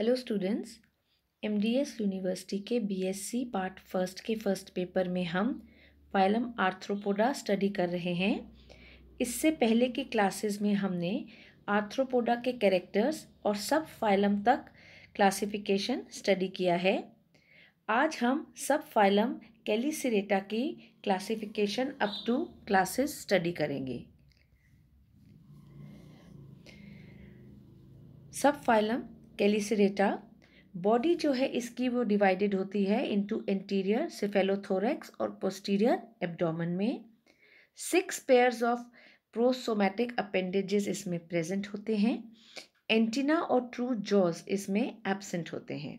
hello students MDS university के BSc part first के first paper में हम फाइलम आर्थ्रोपोडा स्टडी कर रहे हैं इससे पहले के क्लासेस में हमने आर्थ्रोपोडा के कैरेक्टर्स और सब फाइलम तक क्लासिफिकेशन स्टडी किया है आज हम सब फाइलम कैलिसरेटा की classification up to classes study करेंगे सब फाइलम कैलिसरेटा बॉडी जो है इसकी वो डिवाइडेड होती है इनटू एंटीरियर सिफेलोथोरैक्स और पोस्टीरियर एबडोमन में six pairs of prosomatic appendages इसमें प्रेजेंट होते हैं एंटीना और ट्रू जॉज इसमें एबसेंट होते हैं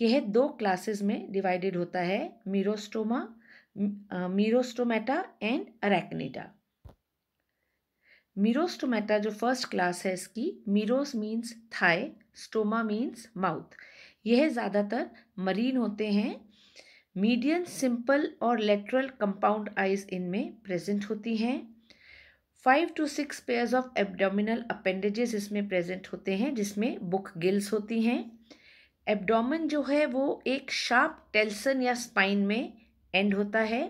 यह दो क्लासेस में डिवाइडेड होता है मीरोस्टोमा मीरोस्टोमेटा एंड अरैक्निडा मीरोस्टोमेटा जो फर्स्ट क्लास है इसकी meros means thigh stoma means mouth यह ज़्यादातर मरीन होते हैं मीडियम सिंपल और लेटरल कंपाउंड आइज इनमें प्रेजेंट होती हैं five to six pairs of abdominal appendages इसमें प्रेजेंट होते हैं जिसमें बुक गिल्स होती हैं एब्डोमेन जो है वो एक शार्प टेल्सन या स्पाइन में एंड होता है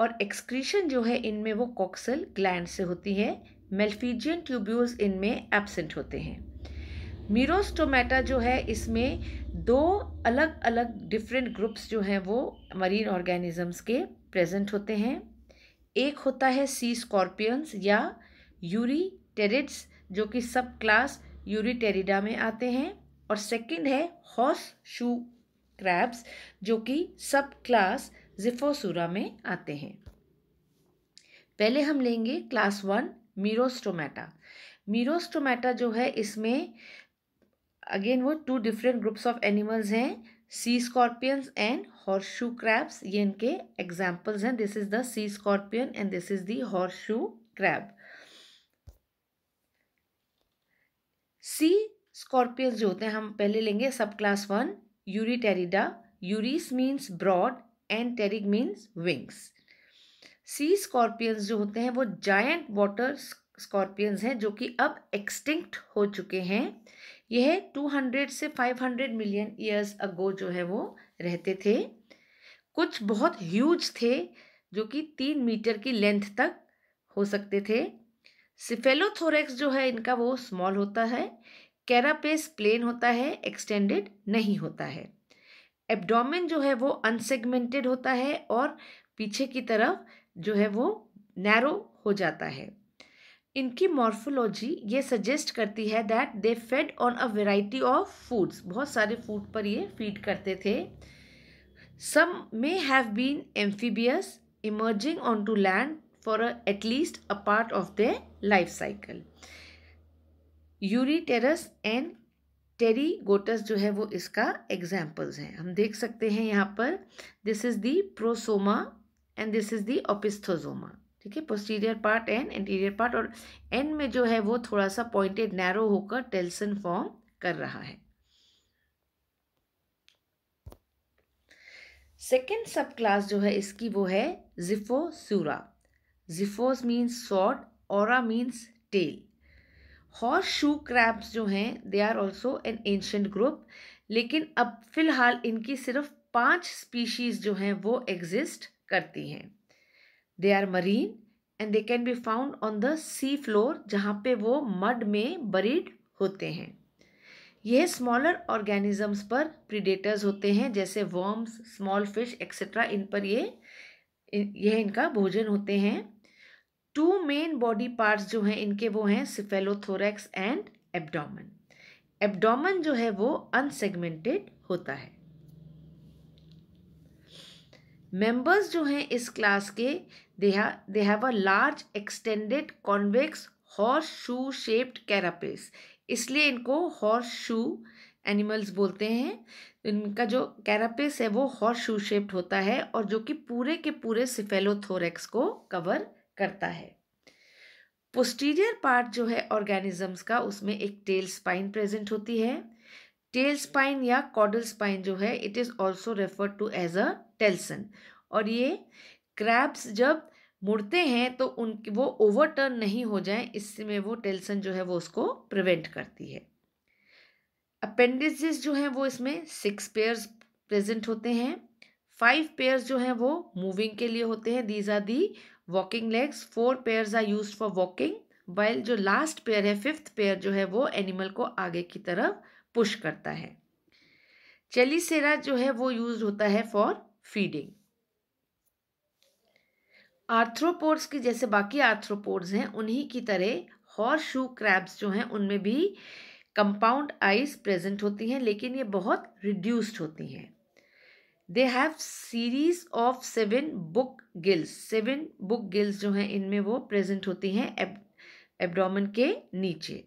और एक्सक्रीशन जो है इनमें वो कॉक्सल ग्लैंड से होती है मेल्फीजियन ट्यूब्यूल्स इनमें एबसेंट होते हैं मीरोस्टोमेटा जो है इसमें दो अलग अलग डिफरेंट ग्रुप्स जो हैं वो मरीन ऑर्गेनिजम्स के प्रेजेंट होते हैं एक होता है सी स्कॉर्पियंस या यूरीटेरिड्स जो कि सब क्लास यूरीटेरिडा में आते हैं और सेकंड है हॉस शू क्रैब्स जो कि सब क्लास जिफोसूरा में आते हैं पहले हम लेंगे क्लास वन मीरोस्टोमेटा मीरोस्टोमेटा जो है इसमें अगेन वो two different groups of animals हैं sea scorpions and horseshoe crabs ये इनके एग्जाम्पल्स हैं this is the sea scorpion and this is the crab sea scorpions जो होते हैं हम पहले लेंगे subclass one pterida eurys means broad and pteryg means wings sea scorpions जो होते हैं वो जायंट वाटर स्कॉर्पियंस हैं जो कि अब एक्सटिंक्ट हो चुके हैं यह 200 से 500 मिलियन ईयर्स अगो जो है वो रहते थे कुछ बहुत ह्यूज थे जो कि तीन मीटर की लेंथ तक हो सकते थे सिफेलोथोरेक्स जो है इनका वो स्मॉल होता है कैरापेस प्लेन होता है एक्सटेंडेड नहीं होता है एब्डोमेन जो है वो अनसेगमेंटेड होता है और पीछे की तरफ जो है वो नैरो हो जाता है इनकी मॉर्फोलॉजी ये सजेस्ट करती है that they fed on a variety of foods बहुत सारे फूड पर ये फीड करते थे some may have been amphibious emerging on to land for at least a part of the life cycle Eurypterus and Pterygotus जो है वो इसका एग्जाम्पल्स हैं हम देख सकते हैं यहाँ पर this is the prosoma and this is the opisthosoma ठीक है posterior part and anterior part और एंड में जो है वो थोड़ा सा पॉइंटेड नैरो होकर टेल्सन फॉर्म कर रहा है सेकेंड सब क्लास जो है इसकी वो है Xiphosura xiphos means sword oura means tail horseshoe crabs जो हैं they are also an ancient group लेकिन अब फिलहाल इनकी सिर्फ पांच स्पीशीज़ जो हैं वो एग्जिस्ट करती हैं they are marine and they can be found on the sea floor जहाँ पे वो मड में बरीड होते हैं यह स्मॉलर ऑर्गेनिजम्स पर प्रीडेटर्स होते हैं जैसे वर्म्स स्मॉल फिश एक्सेट्रा इन पर ये यह इनका भोजन होते हैं टू मेन बॉडी पार्ट्स जो हैं इनके वो हैं सिफेलोथोरैक्स एंड एबडामन एबडामन जो है वो अनसेगमेंटेड होता है मेंबर्स जो हैं इस क्लास के they have a large extended convex horseshoe shaped carapace इसलिए इनको हॉर्स शू एनिमल्स बोलते हैं इनका जो कैरापेस है वो हॉर्स शू शेप्ड होता है और जो कि पूरे के पूरे सिफेलोथोरेक्स को कवर करता है पोस्टीरियर पार्ट जो है ऑर्गेनिजम्स का उसमें एक टेल स्पाइन प्रेजेंट होती है टेल स्पाइन या कॉडल स्पाइन जो है it is also referred to as a telson और ये क्रैप्स जब मुड़ते हैं तो उन वो ओवरटर्न नहीं हो जाए इसमें वो टेल्सन जो है वो उसको प्रिवेंट करती है अपेंडिजिस जो हैं वो इसमें सिक्स पेयर्स प्रेजेंट होते हैं फाइव पेयर्स जो हैं वो मूविंग के लिए होते हैं these are the walking legs four pairs are use for walking while जो लास्ट पेयर है फिफ्थ पेयर जो है वो एनिमल को आगे की तरफ पुश करता है चेलीसेरा जो है वो यूज होता है फॉर फीडिंग आर्थ्रोपोर्स की जैसे बाकी आर्थ्रोपोर्स हैं उन्हीं की तरह हॉर्स शू क्रैब्स जो हैं उनमें भी कंपाउंड आइस प्रेजेंट होती हैं लेकिन ये बहुत रिड्यूस्ड होती हैं they have series of seven book gills seven book gills जो हैं इनमें वो प्रेजेंट होती हैं एब एबडोमन के नीचे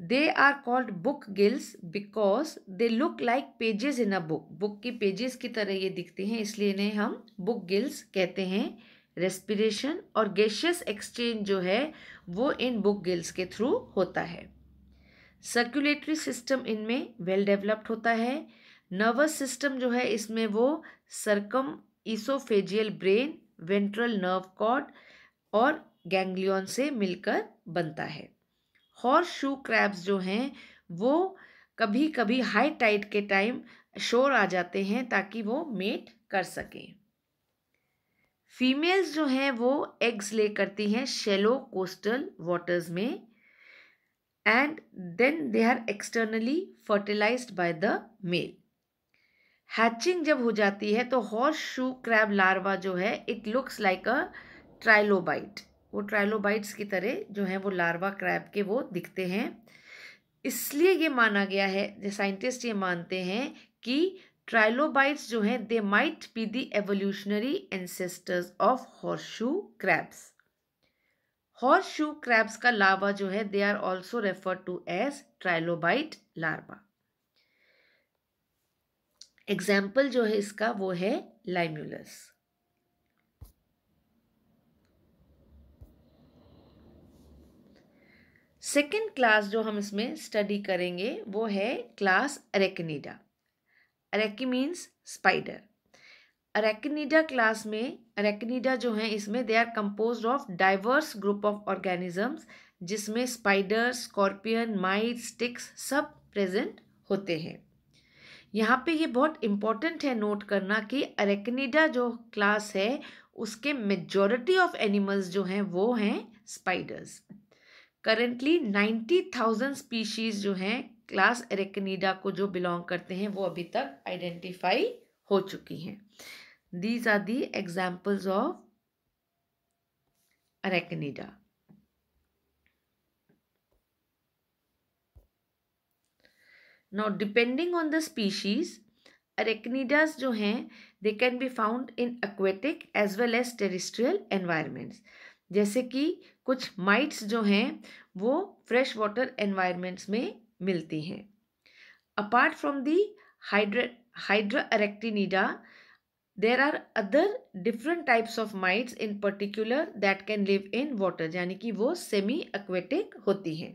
they are called book gills because they look like pages in a book book की पेजेस की तरह ये दिखते हैं इसलिए इन्हें हम बुक गिल्स कहते हैं रेस्पिरेशन और गैशियस एक्सचेंज जो है वो इन बुक गिल्स के थ्रू होता है सर्कुलेटरी सिस्टम इनमें वेल डेवलप्ड होता है नर्वस सिस्टम जो है इसमें वो circumoesophageal brain ventral nerve cord और गैंग्लियन से मिलकर बनता है हॉर्स शू क्रैब्स जो हैं वो कभी कभी हाई टाइट के टाइम शोर आ जाते हैं ताकि वो मेट कर सकें फीमेल्स जो हैं वो एग्स ले करती हैं शेलो कोस्टल वाटर्स में and then they are externally fertilised by the male hatching जब हो जाती है तो हॉर्स शू क्रैब लार्वा जो है it looks like a trilobite वो ट्रायलोबाइट्स की तरह जो हैं वो लार्वा क्रैब के वो दिखते हैं इसलिए ये माना गया है साइंटिस्ट ये मानते हैं कि ट्रायलोबाइट्स जो हैं they might be the evolutionary ancestors of horseshoe crabs horseshoe crabs का लार्वा जो है they are also refer to as trilobite larva example जो है इसका वो है लाइम्यूलस सेकेंड क्लास जो हम इसमें स्टडी करेंगे वो है क्लास अरेकनीडा अरेकी मीन्स स्पाइडर अरेकनीडा क्लास में अरेकनीडा जो हैं इसमें they are compose of diverse group of organisms जिसमें स्पाइडर स्कॉर्पियन माइट स्टिक्स सब प्रेजेंट होते हैं यहाँ पे ये बहुत इम्पॉर्टेंट है नोट करना कि अरेकनीडा जो क्लास है उसके मेजॉरिटी ऑफ एनिमल्स जो हैं वो हैं spiders currently ninety thousand species जो हैं क्लास एरेकनीडा को जो बिलोंग करते हैं वो अभी तक आइडेंटिफाई हो चुकी हैं these are the examples of arachnida now depending on the species arachnidas जो हैं they can be found in aquatic as well as terrestrial environments जैसे कि कुछ माइट्स जो हैं वो फ्रेश वाटर एनवायरमेंट्स में मिलती हैं apart from the hydra hydra there are other different types of mites in particular that can live in water यानी कि वो सेमी एक्वेटिक होती हैं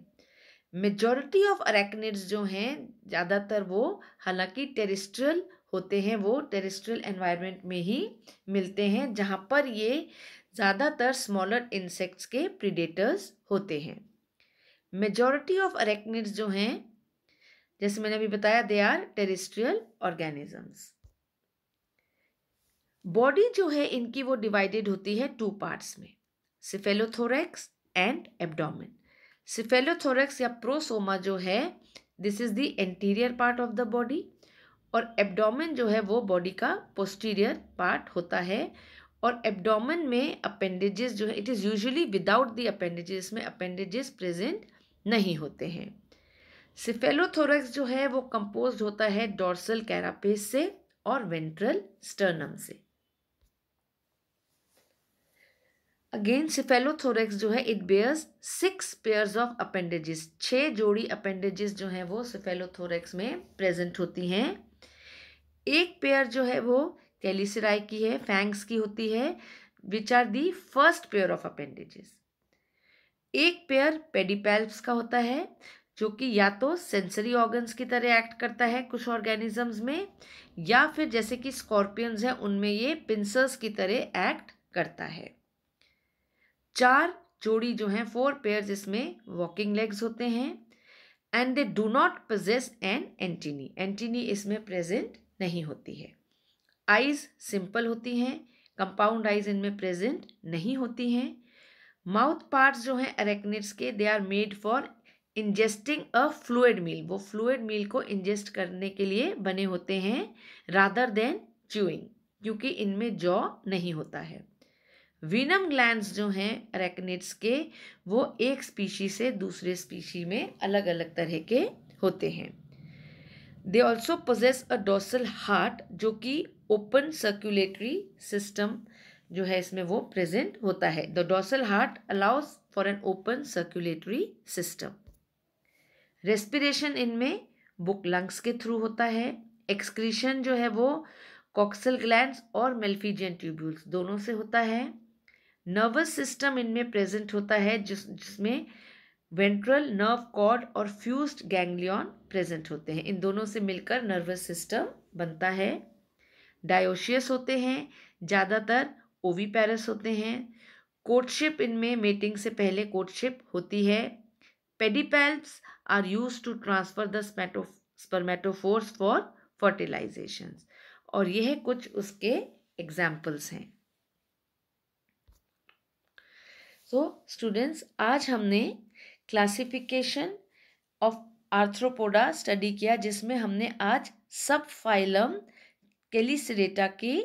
मेजॉरिटी ऑफ अरेक्निड्स जो हैं ज़्यादातर वो हालांकि टेरिस्ट्रल होते हैं वो टेरिस्ट्रल एनवायरनमेंट में ही मिलते हैं जहाँ पर ये ज़्यादातर स्मॉलर इंसेक्ट्स के प्रीडेटर्स होते हैं मेजॉरिटी ऑफ अरेक्निड्स जो हैं जैसे मैंने अभी बताया they are terrestrial organisms body जो है इनकी वो डिवाइडेड होती है टू पार्ट्स में सिफेलोथोरैक्स एंड एब्डोमेन सिफेलोथोरैक्स या प्रोसोमा जो है this is the anterior part of the body और एब्डोमेन जो है वो बॉडी का पोस्टीरियर पार्ट होता है और एब्डोमन में अपेंडेजेस जो है it is usually without the appendages में अपेंडेजेस प्रेजेंट नहीं होते हैं सिफेलोथोरक्स जो है वो कंपोज होता है डोर्सल कैरापेस से और वेंट्रल स्टर्नम से अगेन सिफेलोथोरक्स जो है it bears six pairs of appendages छः जोड़ी अपेंडेजेस जो हैं वो सिफेलोथोरक्स में प्रेजेंट होती हैं एक पेयर जो है वो कैलिसराय की है फैंक्स की होती है which are the first pair of appendages एक पेयर पेडिपेल्प्स का होता है जो कि या तो सेंसरी ऑर्गन्स की तरह एक्ट करता है कुछ ऑर्गेनिजम्स में या फिर जैसे कि स्कॉर्पियंस हैं उनमें ये पिंसर्स की तरह एक्ट करता है चार जोड़ी जो हैं फोर पेयर इसमें वॉकिंग लेग्स होते हैं and they do not possess an antennae antennae इसमें प्रेजेंट नहीं होती है आइज सिंपल होती हैं कंपाउंड आइज इनमें प्रेजेंट नहीं होती हैं माउथ पार्ट्स जो हैं अरेक्निड्स के they are made for ingesting a fluid meal वो फ्लूड मील को इंजेस्ट करने के लिए बने होते हैं रादर देन च्यूइंग क्योंकि इनमें जॉ नहीं होता है वीनम ग्लैंड जो हैं अरेक्निड्स के वो एक स्पीशी से दूसरे स्पीशी में अलग अलग तरह के होते हैं they also possess a dorsal heart जो कि ओपन सर्क्यूलेटरी सिस्टम जो है इसमें वो प्रेजेंट होता है the dorsal heart allows for an open circulatory system respiration इनमें बुक लंग्स के थ्रू होता है एक्सक्रीशन जो है वो कॉक्सल ग्लैंड और मेल्फीजियन ट्यूब्यूल्स दोनों से होता है नर्वस सिस्टम इनमें प्रेजेंट होता है जिस जिसमें वेंट्रल नर्व कॉर्ड और फ्यूज्ड गैंग्लियन प्रेजेंट होते हैं इन दोनों से मिलकर नर्वस सिस्टम बनता है डायोशियस होते हैं ज़्यादातर पैरस होते हैं कोटशिप इनमें मेटिंग से पहले कोर्टशिप होती है pedipalps are use to transfer the स्मेटो स्पर्मेटोफोर्स फॉर फर्टिलाइजेशन और यह कुछ उसके एग्जाम्पल्स हैं सो so, स्टूडेंट्स आज हमने क्लासिफिकेशन ऑफ आर्थ्रोपोडा स्टडी किया जिसमें हमने आज सब फाइलम सरेटा के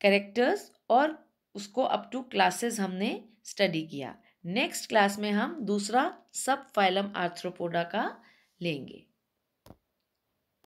कैरेक्टर्स और उसको अप टू क्लासेस हमने स्टडी किया नेक्स्ट क्लास में हम दूसरा सब फाइलम आर्थ्रोपोडा का लेंगे